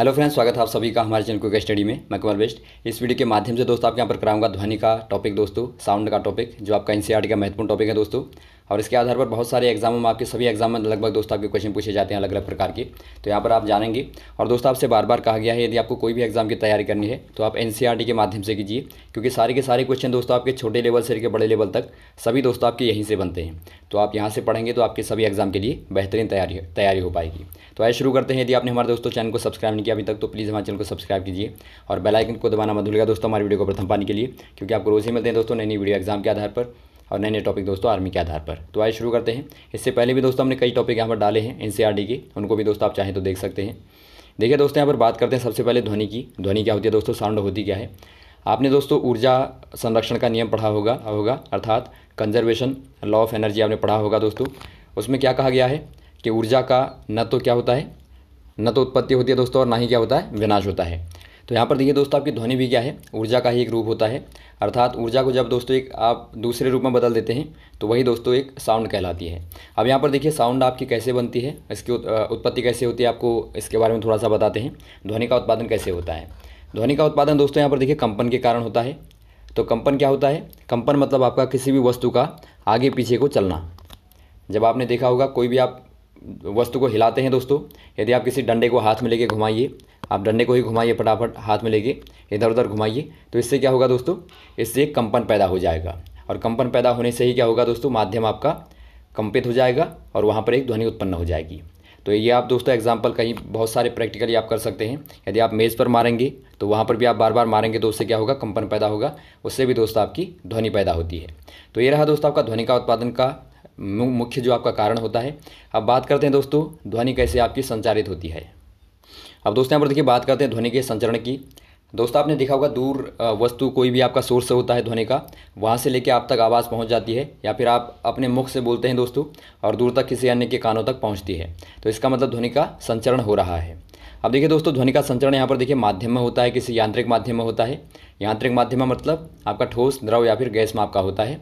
hello friends स्वागत है आप सभी का हमारे चैनल को स्टडी में मैं कुमार बेस्ट इस वीडियो के माध्यम से दोस्तों आपके यहाँ पर कराऊंगा ध्वनि का टॉपिक दोस्तों साउंड का टॉपिक जो आपका एन का महत्वपूर्ण टॉपिक है दोस्तों और इसके आधार पर बहुत सारे एग्जामों में आपके सभी एग्जाम में लगभग दोस्तों आपके क्वेश्चन पूछे जाते हैं अलग अलग प्रकार के तो यहाँ पर आप जानेंगे और दोस्तों आपसे बार बार कहा गया है यदि आपको कोई भी एग्जाम की तैयारी करनी है तो आप एन के माध्यम से कीजिए क्योंकि सारे के सारे क्वेश्चन दोस्तों आपके छोटे लेवल से लेकर बड़े लेवल तक सभी दोस्तों आपके यहीं से बनते हैं तो आप यहाँ से पढ़ेंगे तो आपके सभी एग्जाम के लिए बेहतरीन तैयारी तैयारी हो पाएगी तो आइए शुरू करते हैं यदि आपने हमारे दोस्तों चैनल को सब्सक्राइब नहीं किया अभी तक तो प्लीज़ हमारे चैनल को सब्सक्राइब कीजिए और बेल आइकन को दबाना मत भूलिएगा दोस्तों हमारी वीडियो को प्रथम पाने के लिए क्योंकि आपको रोज़ ही मिलते हैं दोस्तों नई नई वीडियो एग्जाम के आधार पर और नए नए टॉपिक दोस्तों आर्मी के आधार पर तो आइए शुरू करते हैं इससे पहले भी दोस्तों हमने कई टॉपिक यहाँ पर डाले हैं एन e के उनको भी दोस्तों आप चाहें तो देख सकते हैं देखिए दोस्तों यहाँ पर बात करते हैं सबसे पहले ध्वनि की ध्वनि क्या होती है दोस्तों साउंड होती क्या है आपने दोस्तों ऊर्जा संरक्षण का नियम पढ़ा होगा होगा अर्थात कंजर्वेशन लॉ ऑफ एनर्जी आपने पढ़ा होगा दोस्तों उसमें क्या कहा गया है कि ऊर्जा का न तो क्या होता है न तो उत्पत्ति होती है दोस्तों और ना ही क्या होता है विनाश होता है तो यहाँ पर देखिए दोस्तों आपकी ध्वनि भी क्या है ऊर्जा का ही एक रूप होता है अर्थात ऊर्जा को जब दोस्तों एक आप दूसरे रूप में बदल देते हैं तो वही दोस्तों एक साउंड कहलाती है अब यहाँ पर देखिए साउंड आपकी कैसे बनती है इसकी उत्पत्ति कैसे होती है आपको इसके बारे में थोड़ा सा बताते हैं ध्वनि का उत्पादन कैसे होता है ध्वनि का उत्पादन दोस्तों यहाँ पर देखिए कंपन के कारण होता है तो कंपन क्या होता है कंपन मतलब आपका किसी भी वस्तु का आगे पीछे को चलना जब आपने देखा होगा कोई भी आप वस्तु को हिलाते हैं दोस्तों यदि आप किसी डंडे को हाथ में लेके घुमाइए आप डंडे को ही घुमाइए फटाफट हाथ में लेके इधर उधर घुमाइए तो इससे क्या होगा दोस्तों इससे एक कंपन पैदा हो जाएगा और कंपन पैदा होने से ही क्या होगा दोस्तों माध्यम आपका कंपित हो जाएगा और वहाँ पर एक ध्वनि उत्पन्न हो जाएगी तो ये आप दोस्तों एग्जाम्पल कहीं बहुत सारे प्रैक्टिकली आप कर सकते हैं यदि आप मेज़ पर मारेंगे तो वहाँ पर भी आप बार बार मारेंगे तो उससे क्या होगा कंपन पैदा होगा उससे भी दोस्त आपकी ध्वनि पैदा होती है तो ये रहा दोस्तों आपका ध्वनि का उत्पादन का मुख्य जो आपका कारण होता है अब बात करते हैं दोस्तों ध्वनि कैसे आपकी संचारित होती है अब दोस्तों यहाँ पर देखिए बात करते हैं ध्वनि के संचरण की दोस्तों आपने देखा होगा दूर वस्तु कोई भी आपका सोर्स होता है ध्वनि का वहाँ से लेके आप तक आवाज़ पहुँच जाती है या फिर आप अपने मुख से बोलते हैं दोस्तों और दूर तक किसी अन्य के कानों तक पहुँचती है तो इसका मतलब ध्वनि का संचरण हो रहा है अब देखिए दोस्तों ध्वनि का संचरण यहाँ पर देखिए माध्यम में होता है किसी यांत्रिक माध्यम में होता है यांत्रिक माध्यम में मतलब आपका ठोस द्रव या फिर गैस में आपका होता है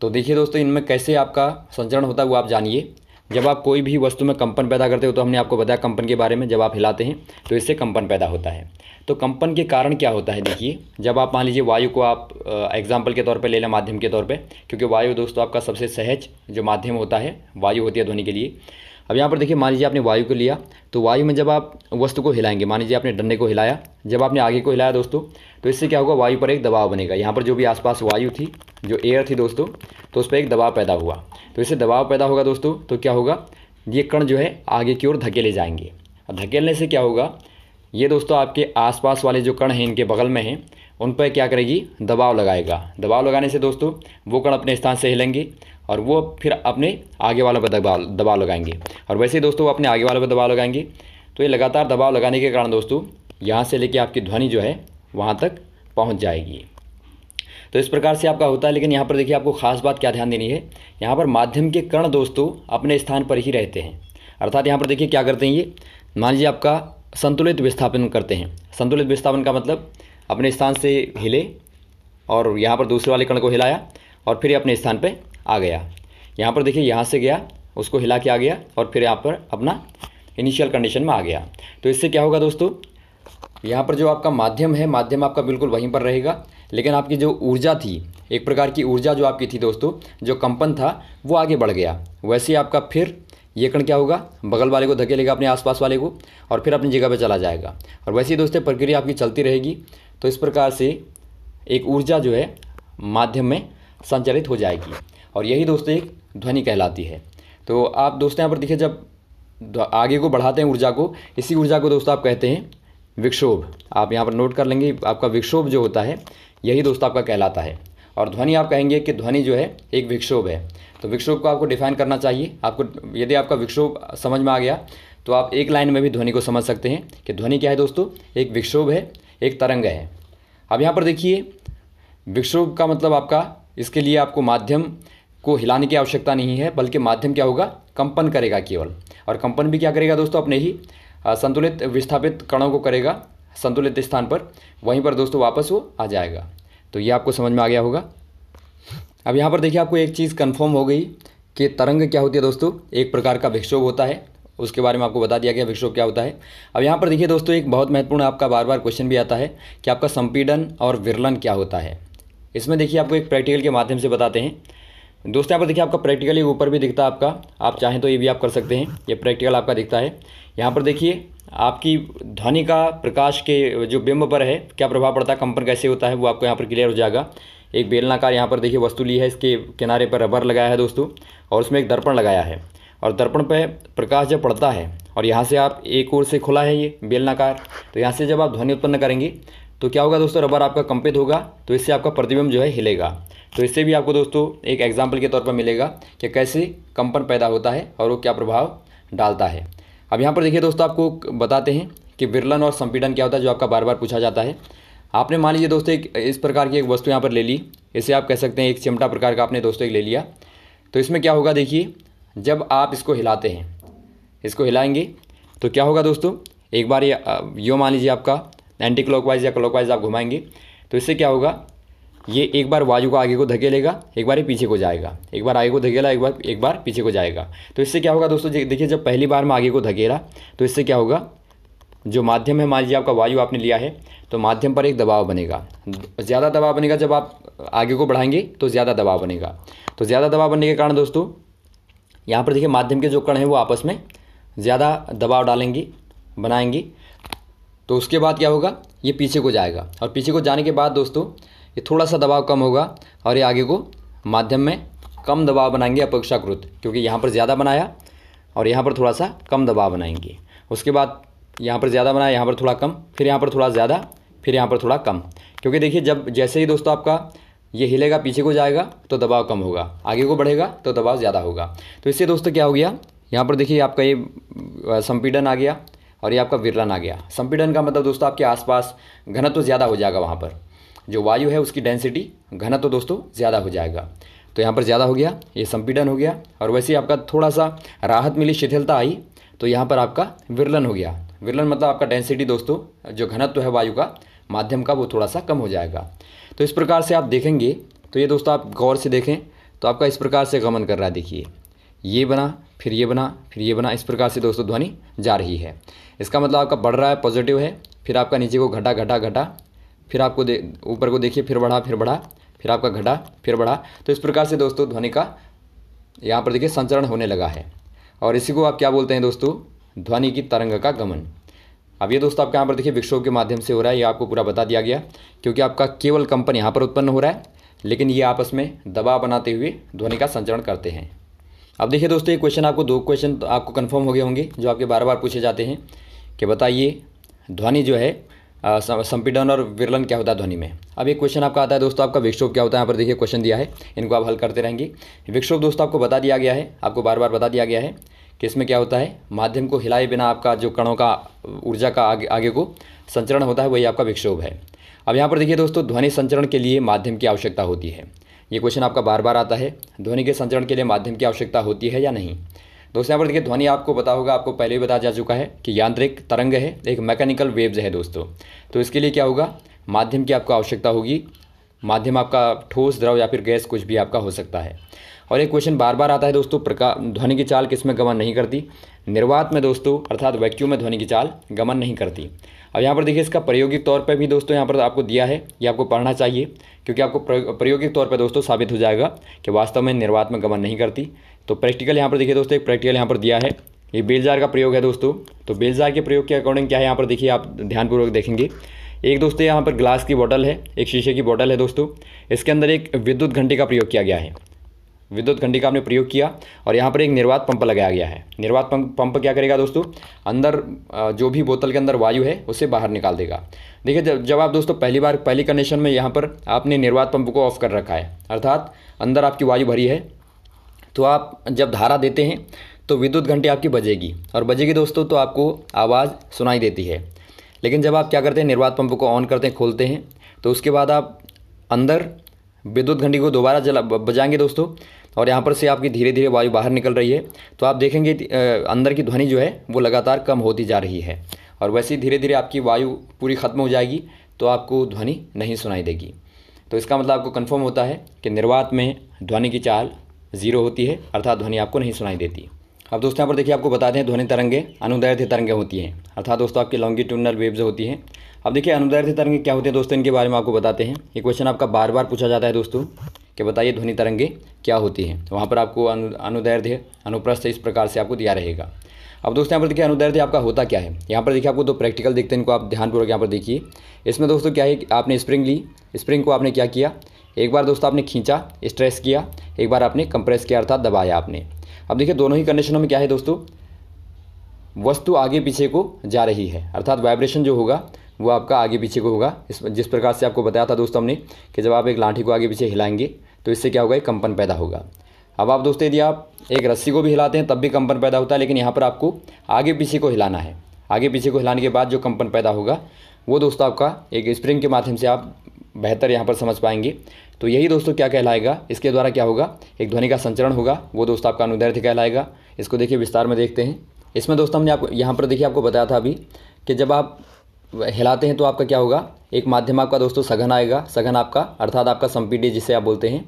तो देखिए दोस्तों इनमें कैसे आपका संचरण होता है वो आप जानिए जब आप कोई भी वस्तु में कंपन पैदा करते हो तो हमने आपको बताया कंपन के बारे में जब आप हिलाते हैं तो इससे कंपन पैदा होता है तो कंपन के कारण क्या होता है देखिए जब आप मान लीजिए वायु को आप एग्जाम्पल के तौर पर ले लें माध्यम के तौर पर क्योंकि वायु दोस्तों आपका सबसे सहज जो माध्यम होता है वायु होती है ध्वनि के लिए अब यहाँ पर देखिए मान लीजिए आपने वायु को लिया तो वायु में जब आप वस्तु को हिलाएंगे मान लीजिए आपने डंडे को हिलाया जब आपने आगे को हिलाया दोस्तों तो इससे क्या होगा वायु पर एक दबाव बनेगा यहाँ पर जो भी आसपास वायु थी जो एयर थी दोस्तों तो उस पर एक दबाव पैदा हुआ तो इससे दबाव पैदा होगा दोस्तों तो क्या होगा ये कण जो है आगे की ओर धकेले जाएंगे धकेलने से क्या होगा ये दोस्तों आपके आसपास वाले जो कण हैं इनके बगल में हैं उन पर क्या करेगी दबाव लगाएगा दबाव लगाने से दोस्तों वो कण अपने स्थान से हिलेंगे और वो फिर अपने आगे वालों पर दबा दबाव लगाएंगे और वैसे ही दोस्तों वो अपने आगे वालों पर दबाव लगाएंगे तो ये लगातार दबाव लगाने के कारण दोस्तों यहाँ से लेके आपकी ध्वनि जो है वहाँ तक पहुँच जाएगी तो इस प्रकार से आपका होता है लेकिन यहाँ पर देखिए आपको खास बात क्या ध्यान देनी है यहाँ पर माध्यम के कर्ण दोस्तों अपने स्थान पर ही रहते हैं अर्थात यहाँ पर देखिए क्या करते हैं ये मान लीजिए आपका संतुलित विस्थापन करते हैं संतुलित विस्थापन का मतलब अपने स्थान से हिले और यहाँ पर दूसरे वाले कण को हिलाया और फिर अपने स्थान पर आ गया यहाँ पर देखिए यहाँ से गया उसको हिला के आ गया और फिर यहाँ पर अपना इनिशियल कंडीशन में आ गया तो इससे क्या होगा दोस्तों यहाँ पर जो आपका माध्यम है माध्यम आपका बिल्कुल वहीं पर रहेगा लेकिन आपकी जो ऊर्जा थी एक प्रकार की ऊर्जा जो आपकी थी दोस्तों जो कंपन था वो आगे बढ़ गया वैसे आपका फिर ये कण क्या होगा बगल वाले को धकेलेगा अपने आसपास वाले को और फिर अपनी जगह पर चला जाएगा और वैसे ही दोस्तों प्रक्रिया आपकी चलती रहेगी तो इस प्रकार से एक ऊर्जा जो है माध्यम में संचालित हो जाएगी और यही दोस्तों एक ध्वनि कहलाती है तो आप दोस्तों यहाँ पर देखिए जब आगे को बढ़ाते हैं ऊर्जा को इसी ऊर्जा को दोस्तों आप कहते हैं विक्षोभ आप यहाँ पर नोट कर लेंगे आपका विक्षोभ जो होता है यही दोस्तों आपका कहलाता है और ध्वनि आप कहेंगे कि ध्वनि जो है एक विक्षोभ है तो विक्षोभ को आपको डिफाइन करना चाहिए आपको यदि आपका विक्षोभ समझ में आ गया तो आप एक लाइन में भी ध्वनि को समझ सकते हैं कि ध्वनि क्या है दोस्तों एक विक्षोभ है एक तरंग है अब यहाँ पर देखिए विक्षोभ का मतलब आपका इसके लिए आपको माध्यम को हिलाने की आवश्यकता नहीं है बल्कि माध्यम क्या होगा कंपन करेगा केवल और कंपन भी क्या करेगा दोस्तों अपने ही संतुलित विस्थापित कणों को करेगा संतुलित स्थान पर वहीं पर दोस्तों वापस वो आ जाएगा तो ये आपको समझ में आ गया होगा अब यहाँ पर देखिए आपको एक चीज़ कन्फर्म हो गई कि तरंग क्या होती है दोस्तों एक प्रकार का विक्षोभ होता है उसके बारे में आपको बता दिया गया विक्षोभ क्या होता है अब यहाँ पर देखिए दोस्तों एक बहुत महत्वपूर्ण आपका बार बार क्वेश्चन भी आता है कि आपका संपीडन और विरलन क्या होता है इसमें देखिए आपको एक प्रैक्टिकल के माध्यम से बताते हैं दोस्तों यहाँ पर देखिए आपका प्रैक्टिकली ऊपर भी दिखता है आपका आप चाहें तो ये भी आप कर सकते हैं ये प्रैक्टिकल आपका दिखता है यहाँ पर देखिए आपकी ध्वनि का प्रकाश के जो बिंब पर है क्या प्रभाव पड़ता है कंपन कैसे होता है वो आपको यहाँ पर क्लियर हो जाएगा एक बेलनाकार यहाँ पर देखिए वस्तु ली है इसके किनारे पर रबर लगाया है दोस्तों और उसमें एक दर्पण लगाया है और दर्पण पर प्रकाश जब पड़ता है और यहाँ से आप एक ओर से खुला है ये बेलनाकार तो यहाँ से जब आप ध्वनि उत्पन्न करेंगे तो क्या होगा दोस्तों रबर आपका कंपित होगा तो इससे आपका प्रतिबिंब जो है हिलेगा तो इससे भी आपको दोस्तों एक एग्जाम्पल के तौर पर मिलेगा कि कैसे कंपन पैदा होता है और वो क्या प्रभाव डालता है अब यहाँ पर देखिए दोस्तों आपको बताते हैं कि विरलन और संपीडन क्या होता है जो आपका बार बार पूछा जाता है आपने मान लीजिए दोस्तों एक इस प्रकार की एक वस्तु यहाँ पर ले ली इसे आप कह सकते हैं एक चिमटा प्रकार का आपने दोस्तों एक ले लिया तो इसमें क्या होगा देखिए जब आप इसको हिलाते हैं इसको हिलाएंगे तो क्या होगा दोस्तों एक बार ये यो मान लीजिए आपका एंटी क्लॉकवाइज या क्लॉकवाइज आप घुमाएंगे तो इससे क्या होगा ये एक बार वायु को आगे को धकेलेगा एक बार ये पीछे को जाएगा एक बार आगे को धकेला एक बार एक बार पीछे को जाएगा तो इससे क्या होगा दोस्तों देखिए जब पहली बार में आगे को धकेला तो इससे क्या होगा जो माध्यम है मान लीजिए आपका वायु आपने लिया है तो माध्यम पर एक दबाव बनेगा ज़्यादा दबाव बनेगा जब आप आगे को बढ़ाएंगे तो ज़्यादा दबाव बनेगा तो ज़्यादा दबाव बनने के कारण दोस्तों यहाँ पर देखिए माध्यम के जो कण हैं वो आपस में ज़्यादा दबाव डालेंगी बनाएंगी तो उसके बाद क्या होगा ये पीछे को जाएगा और पीछे को जाने के बाद दोस्तों ये थोड़ा सा दबाव कम होगा और ये आगे को माध्यम में कम दबाव बनाएंगे अपेक्षाकृत क्योंकि यहाँ पर ज़्यादा बनाया और यहाँ पर थोड़ा सा कम दबाव बनाएंगे उसके बाद यहाँ पर ज़्यादा बनाया यहाँ पर थोड़ा कम फिर यहाँ पर थोड़ा ज़्यादा फिर यहाँ पर थोड़ा कम क्योंकि देखिए जब जैसे ही दोस्तों आपका ये हिलेगा पीछे को जाएगा तो दबाव कम होगा आगे को बढ़ेगा तो दबाव ज़्यादा होगा तो इससे दोस्तों क्या हो गया यहाँ पर देखिए आपका ये संपीडन आ गया और ये आपका विरलन आ गया संपीडन का मतलब दोस्तों आपके आसपास घनत्व ज़्यादा हो जाएगा वहाँ पर जो वायु है उसकी डेंसिटी घनत्व तो दोस्तों ज़्यादा हो जाएगा तो यहाँ पर ज़्यादा हो गया ये संपीडन हो गया और वैसे आपका थोड़ा सा राहत मिली शिथिलता आई तो यहाँ पर आपका विरलन हो गया विरलन मतलब आपका डेंसिटी दोस्तों जो घनत्व है वायु का माध्यम का वो थोड़ा सा कम हो जाएगा तो इस प्रकार से आप देखेंगे तो ये दोस्तों आप गौर से देखें तो आपका इस प्रकार से गमन कर रहा है देखिए ये बना फिर ये बना फिर ये बना इस प्रकार से दोस्तों ध्वनि जा रही है इसका मतलब आपका बढ़ रहा है पॉजिटिव है फिर आपका नीचे को घटा घटा घटा फिर आपको दे ऊपर को देखिए फिर बढ़ा फिर बढ़ा फिर आपका घटा फिर बढ़ा तो इस प्रकार से दोस्तों ध्वनि का यहाँ पर देखिए संचरण होने लगा है और इसी को आप क्या बोलते हैं दोस्तों ध्वनि की तरंग का गमन अब ये दोस्तों आपके यहाँ पर देखिए विक्षोभ के माध्यम से हो रहा है ये आपको पूरा बता दिया गया क्योंकि आपका केवल कंपन यहाँ पर उत्पन्न हो रहा है लेकिन ये आपस में दबाव बनाते हुए ध्वनि का संचरण करते हैं अब देखिए दोस्तों ये क्वेश्चन आपको दो क्वेश्चन आपको कन्फर्म हो गए होंगे जो आपके बार बार पूछे जाते हैं कि बताइए ध्वनि जो है संपीडन और विरलन क्या होता है ध्वनि में अब एक क्वेश्चन आपका आता है दोस्तों आपका विक्षोभ क्या होता है यहाँ पर देखिए क्वेश्चन दिया है इनको आप हल करते रहेंगे विक्षोभ दोस्तों आपको बता दिया गया है आपको बार बार बता दिया गया है कि इसमें क्या होता है माध्यम को हिलाए बिना आपका जो कणों का ऊर्जा का आगे आगे को संचरण होता है वही आपका विक्षोभ है अब यहाँ पर देखिए दोस्तों ध्वनि संचरण के लिए माध्यम की आवश्यकता होती है ये क्वेश्चन आपका बार बार आता है ध्वनि के संचरण के लिए माध्यम की आवश्यकता होती है या नहीं दोस्तों यहाँ पर देखिए ध्वनि आपको पता होगा आपको पहले ही बताया जा चुका है कि यांत्रिक तरंग है एक मैकेनिकल वेव्स है दोस्तों तो इसके लिए क्या होगा माध्यम की आपको आवश्यकता होगी माध्यम आपका ठोस द्रव या फिर गैस कुछ भी आपका हो सकता है और एक क्वेश्चन बार बार आता है दोस्तों प्रका ध्वनि की चाल किस में गमन नहीं करती निर्वात में दोस्तों अर्थात वैक्यूम में ध्वनि की चाल गमन नहीं करती अब यहाँ पर देखिए इसका प्रायोगिक तौर पर भी दोस्तों यहाँ पर आपको दिया है ये आपको पढ़ना चाहिए क्योंकि आपको प्रायोगिक तौर पर दोस्तों साबित हो जाएगा कि वास्तव में निर्वात में गमन नहीं करती तो प्रैक्टिकल यहाँ पर देखिए दोस्तों एक प्रैक्टिकल यहाँ पर दिया है ये बेलजार का प्रयोग है दोस्तों तो बेलजार के प्रयोग के अकॉर्डिंग क्या है यहाँ पर देखिए आप ध्यानपूर्वक देखेंगे एक दोस्तों यहाँ पर ग्लास की बोतल है एक शीशे की बोतल है दोस्तों इसके अंदर एक विद्युत घंटे का प्रयोग किया गया है विद्युत घंटे का आपने प्रयोग किया और यहाँ पर एक निर्वात पंप लगाया गया है निर्वात पंप पंप क्या करेगा दोस्तों अंदर जो भी बोतल के अंदर वायु है उसे बाहर निकाल देगा देखिए जब जब आप दोस्तों पहली बार पहली कंडीशन में यहाँ पर आपने निर्वात पंप को ऑफ कर रखा है अर्थात अंदर आपकी वायु भरी है तो आप जब धारा देते हैं तो विद्युत घंटी आपकी बजेगी और बजेगी दोस्तों तो आपको आवाज़ सुनाई देती है लेकिन जब आप क्या करते हैं निर्वात पंप को ऑन करते हैं खोलते हैं तो उसके बाद आप अंदर विद्युत घंटी को दोबारा जला बजाएंगे दोस्तों और यहाँ पर से आपकी धीरे धीरे वायु बाहर निकल रही है तो आप देखेंगे अंदर की ध्वनि जो है वो लगातार कम होती जा रही है और वैसे ही धीरे धीरे आपकी वायु पूरी ख़त्म हो जाएगी तो आपको ध्वनि नहीं सुनाई देगी तो इसका मतलब आपको कन्फर्म होता है कि निर्वात में ध्वनि की चाल जीरो होती है अर्थात ध्वनि आपको नहीं सुनाई देती अब दोस्तों यहाँ पर देखिए आपको बताते हैं ध्वनि तरंगे अनुदैर्ध्य तरंगे होती हैं अर्थात दोस्तों आपकी लॉन्गिट्यूडनल वेव्स होती हैं अब देखिए अनुदैर्ध्य तरंगे क्या होते हैं दोस्तों इनके बारे में आपको बताते हैं ये क्वेश्चन आपका बार बार पूछा जाता है दोस्तों कि बताइए ध्वनि तरंगे क्या होती हैं तो वहाँ पर आपको अनु अनुदैर्ध्य अनुप्रस्थ इस प्रकार से आपको दिया रहेगा अब दोस्तों यहाँ पर देखिए अनुदैर्ध्य आपका होता क्या है यहाँ पर देखिए आपको दो प्रैक्टिकल देखते हैं इनको आप ध्यानपूर्वक यहाँ पर देखिए इसमें दोस्तों क्या है आपने स्प्रिंग ली स्प्रिंग को आपने क्या किया एक बार दोस्तों आपने खींचा स्ट्रेस किया एक बार आपने कंप्रेस किया अर्थात दबाया आपने अब देखिए दोनों ही कंडीशनों में क्या है दोस्तों वस्तु आगे पीछे को जा रही है अर्थात वाइब्रेशन जो होगा वो आपका आगे पीछे को होगा इस जिस प्रकार से आपको बताया था दोस्तों हमने कि जब आप एक लाठी को आगे पीछे हिलाएंगे तो इससे क्या होगा एक कंपन पैदा होगा अब आप दोस्तों यदि आप एक रस्सी को भी हिलाते हैं तब भी कंपन पैदा होता है लेकिन यहाँ पर आपको आगे पीछे को हिलाना है आगे पीछे को हिलाने के बाद जो कंपन पैदा होगा वो दोस्तों आपका एक स्प्रिंग के माध्यम से आप बेहतर यहाँ पर समझ पाएंगे तो यही दोस्तों क्या कहलाएगा इसके द्वारा क्या होगा एक ध्वनि का संचरण होगा वो दोस्तों आपका अनुदैर्ध्य कहलाएगा इसको देखिए विस्तार में देखते हैं इसमें दोस्तों हमने आपको यहाँ पर देखिए आपको बताया था अभी कि जब आप हिलाते हैं तो आपका क्या होगा एक माध्यम आपका दोस्तों सघन आएगा सघन आपका अर्थात आपका संपीडी जिसे आप बोलते हैं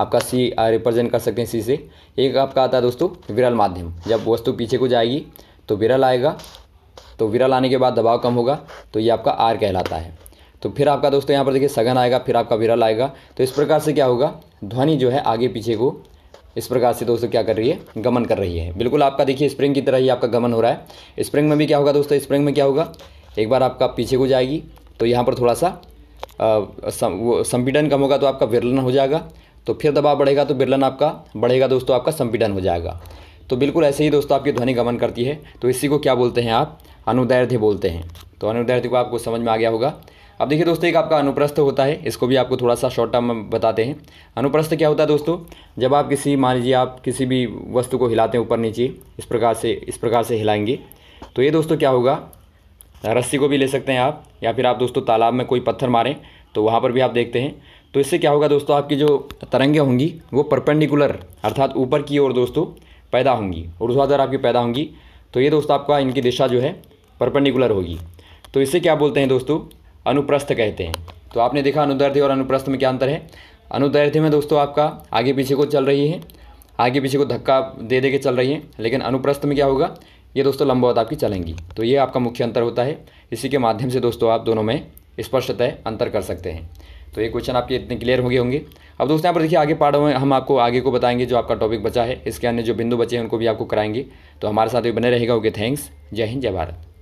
आपका सी रिप्रेजेंट कर सकते हैं सी से एक आपका आता है दोस्तों विरल माध्यम जब वस्तु पीछे को जाएगी तो विरल आएगा तो विरल आने के बाद दबाव कम होगा तो ये आपका आर कहलाता है तो फिर आपका दोस्तों यहाँ पर देखिए सघन आएगा फिर आपका विरल आएगा तो इस प्रकार से क्या होगा ध्वनि जो है आगे पीछे को इस प्रकार से दोस्तों क्या कर रही है गमन कर रही है बिल्कुल आपका देखिए स्प्रिंग की तरह ही आपका गमन हो रहा है स्प्रिंग में भी क्या होगा दोस्तों स्प्रिंग में क्या होगा एक बार आपका पीछे को जाएगी तो यहाँ पर थोड़ा सा संपीडन कम होगा तो आपका विरलन हो जाएगा तो फिर दबाव बढ़ेगा तो विरलन आपका बढ़ेगा दोस्तों आपका संपीडन हो जाएगा तो बिल्कुल ऐसे ही दोस्तों आपकी ध्वनि गमन करती है तो इसी को क्या बोलते हैं आप अनुदैर्ध्य बोलते हैं तो अनुदैर्ध्य को आपको समझ में आ गया होगा अब देखिए दोस्तों एक आपका अनुप्रस्थ होता है इसको भी आपको थोड़ा सा शॉर्ट टर्म में बताते हैं अनुप्रस्थ क्या होता है दोस्तों जब आप किसी मान लीजिए आप किसी भी वस्तु को हिलाते हैं ऊपर नीचे इस प्रकार से इस प्रकार से हिलाएंगे तो ये दोस्तों क्या होगा रस्सी को भी ले सकते हैं आप या फिर आप दोस्तों तालाब में कोई पत्थर मारें तो वहाँ पर भी आप देखते हैं तो इससे क्या होगा दोस्तों आपकी जो तरंगें होंगी वो परपेंडिकुलर अर्थात ऊपर की ओर दोस्तों पैदा होंगी ऊर्ध्वाधर आपकी पैदा होंगी तो ये दोस्तों आपका इनकी दिशा जो है परपेंडिकुलर होगी तो इससे क्या बोलते हैं दोस्तों अनुप्रस्थ कहते हैं तो आपने देखा अनुदैर्ध्य और अनुप्रस्थ में क्या अंतर है अनुदैर्ध्य में दोस्तों आपका आगे पीछे को चल रही है आगे पीछे को धक्का दे दे के चल रही है लेकिन अनुप्रस्थ में क्या होगा ये दोस्तों लंबावत आपकी चलेंगी तो ये आपका मुख्य अंतर होता है इसी के माध्यम से दोस्तों आप दोनों में स्पष्टतः अंतर कर सकते हैं तो ये क्वेश्चन आपके इतने क्लियर हो गए होंगे अब दोस्तों यहाँ पर देखिए आगे पार्ट में हम आपको आगे को बताएंगे जो आपका टॉपिक बचा है इसके अन्य जो बिंदु बचे हैं उनको भी आपको कराएंगे तो हमारे साथ भी बने रहेगा ओके थैंक्स जय हिंद जय भारत